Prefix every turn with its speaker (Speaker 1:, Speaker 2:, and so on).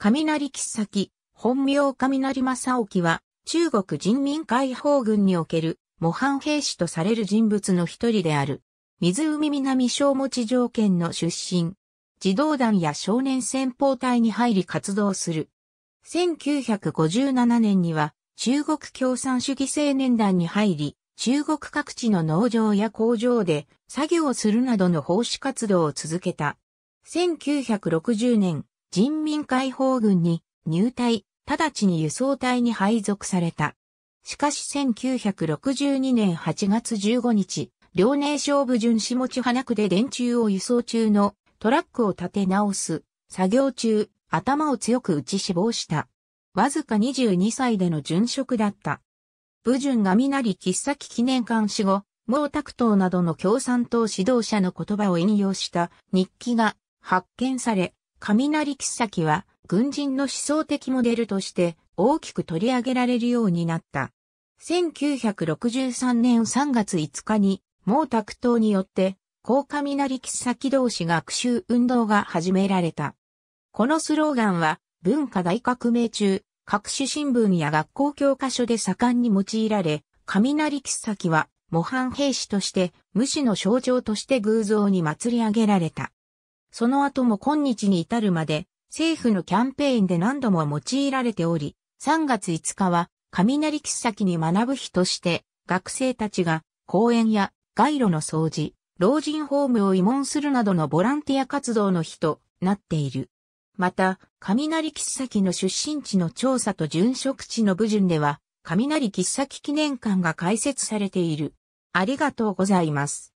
Speaker 1: 雷切先、本名雷正沖は、中国人民解放軍における、模範兵士とされる人物の一人である。湖南小持条件の出身。児童団や少年戦法隊に入り活動する。1957年には、中国共産主義青年団に入り、中国各地の農場や工場で作業するなどの奉仕活動を続けた。1960年、人民解放軍に入隊、直ちに輸送隊に配属された。しかし1962年8月15日、両寧省部巡下地花区で電柱を輸送中のトラックを立て直す作業中、頭を強く打ち死亡した。わずか22歳での殉職だった。部巡がみなり喫茶記念館死後、毛沢東などの共産党指導者の言葉を引用した日記が発見され、雷喫先は軍人の思想的モデルとして大きく取り上げられるようになった。1963年3月5日に毛沢東によって高雷喫先同士学習運動が始められた。このスローガンは文化大革命中、各種新聞や学校教科書で盛んに用いられ、雷喫先は模範兵士として無視の象徴として偶像に祭り上げられた。その後も今日に至るまで、政府のキャンペーンで何度も用いられており、3月5日は、雷木先に学ぶ日として、学生たちが、公園や街路の掃除、老人ホームを慰問するなどのボランティア活動の日となっている。また、雷木先の出身地の調査と殉職地の部順では、雷木先記念館が開設されている。ありがとうございます。